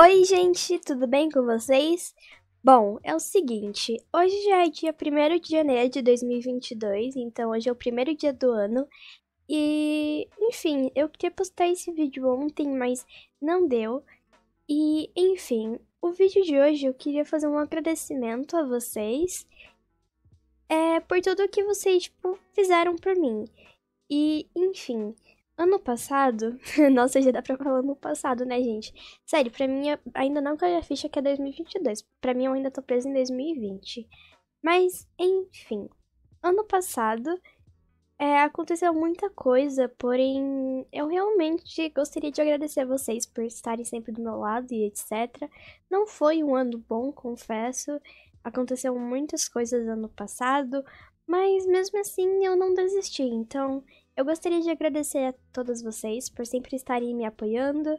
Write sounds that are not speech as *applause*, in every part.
Oi, gente, tudo bem com vocês? Bom, é o seguinte, hoje já é dia 1 de janeiro de 2022, então hoje é o primeiro dia do ano. E, enfim, eu queria postar esse vídeo ontem, mas não deu. E, enfim, o vídeo de hoje eu queria fazer um agradecimento a vocês é, por tudo que vocês, tipo, fizeram por mim. E, enfim, Ano passado, *laughs* nossa, já dá pra falar no passado, né, gente? Sério, pra mim, ainda não caiu a ficha que é 2022. Pra mim, eu ainda tô presa em 2020. Mas, enfim. Ano passado, é, aconteceu muita coisa, porém, eu realmente gostaria de agradecer a vocês por estarem sempre do meu lado e etc. Não foi um ano bom, confesso. Aconteceu muitas coisas ano passado, mas mesmo assim eu não desisti, então eu gostaria de agradecer a todas vocês por sempre estarem me apoiando,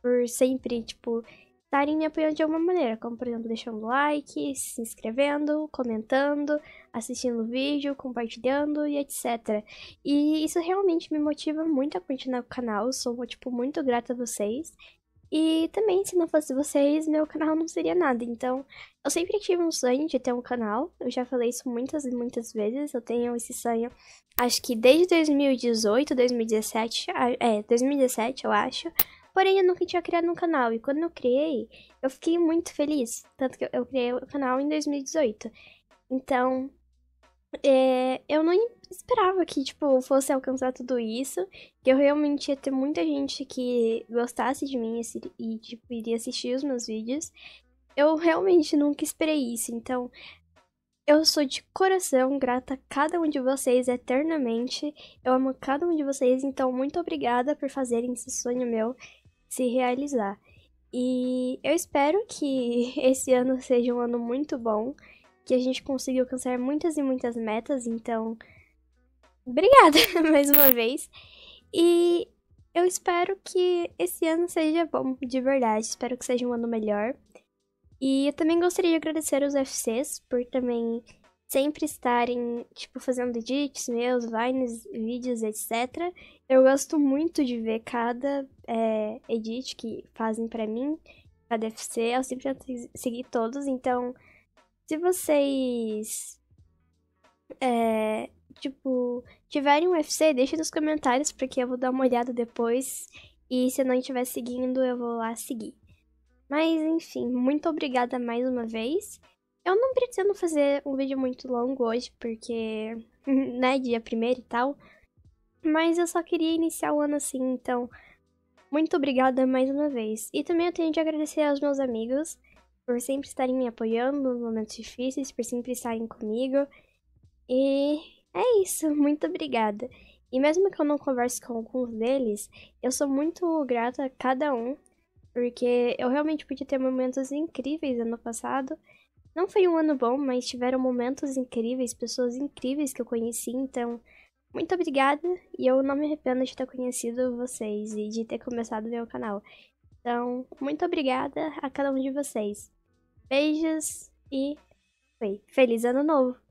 por sempre, tipo, estarem me apoiando de alguma maneira, como por exemplo deixando like, se inscrevendo, comentando, assistindo o vídeo, compartilhando e etc. E isso realmente me motiva muito a continuar o canal, sou tipo muito grata a vocês. E também, se não fosse vocês, meu canal não seria nada. Então, eu sempre tive um sonho de ter um canal. Eu já falei isso muitas e muitas vezes. Eu tenho esse sonho, acho que desde 2018, 2017. É, 2017, eu acho. Porém, eu nunca tinha criado um canal. E quando eu criei, eu fiquei muito feliz. Tanto que eu criei o canal em 2018. Então, é, eu não esperava que, tipo, fosse alcançar tudo isso. Que eu realmente ia ter muita gente que gostasse de mim e, tipo, iria assistir os meus vídeos. Eu realmente nunca esperei isso, então... Eu sou de coração grata a cada um de vocês eternamente. Eu amo cada um de vocês, então muito obrigada por fazerem esse sonho meu se realizar. E eu espero que *laughs* esse ano seja um ano muito bom que a gente conseguiu alcançar muitas e muitas metas, então obrigada *laughs* mais uma vez. E eu espero que esse ano seja bom, de verdade. Espero que seja um ano melhor. E eu também gostaria de agradecer aos FCs por também sempre estarem, tipo, fazendo edits meus, vines, vídeos, etc. Eu gosto muito de ver cada é, edit que fazem para mim, cada FC. Eu sempre tento seguir todos, então se vocês. É, tipo, tiverem um UFC, deixa nos comentários, porque eu vou dar uma olhada depois. E se não estiver seguindo, eu vou lá seguir. Mas enfim, muito obrigada mais uma vez. Eu não pretendo fazer um vídeo muito longo hoje, porque, *laughs* né, dia primeiro e tal. Mas eu só queria iniciar o ano assim, então, muito obrigada mais uma vez. E também eu tenho de agradecer aos meus amigos por sempre estarem me apoiando nos momentos difíceis, por sempre estarem comigo. E é isso, *laughs* muito obrigada. E mesmo que eu não converse com alguns deles, eu sou muito grata a cada um, porque eu realmente pude ter momentos incríveis ano passado. Não foi um ano bom, mas tiveram momentos incríveis, pessoas incríveis que eu conheci, então muito obrigada e eu não me arrependo de ter conhecido vocês e de ter começado meu canal. Então, muito obrigada a cada um de vocês. Beijos e Feliz Ano Novo!